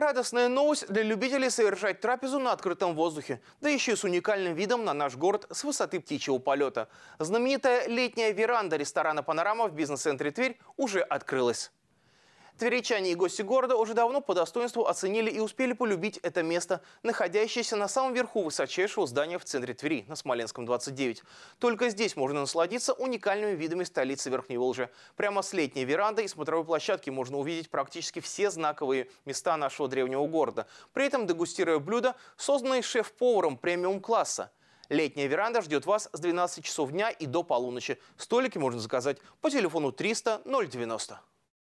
Радостная новость для любителей совершать трапезу на открытом воздухе, да еще и с уникальным видом на наш город с высоты птичьего полета. Знаменитая летняя веранда ресторана «Панорама» в бизнес-центре Тверь уже открылась. Тверичане и гости города уже давно по достоинству оценили и успели полюбить это место, находящееся на самом верху высочайшего здания в центре Твери, на Смоленском 29. Только здесь можно насладиться уникальными видами столицы Верхней Волжи. Прямо с летней веранды и смотровой площадки можно увидеть практически все знаковые места нашего древнего города, при этом дегустируя блюда, созданные шеф-поваром премиум-класса. Летняя веранда ждет вас с 12 часов дня и до полуночи. Столики можно заказать по телефону 300 090.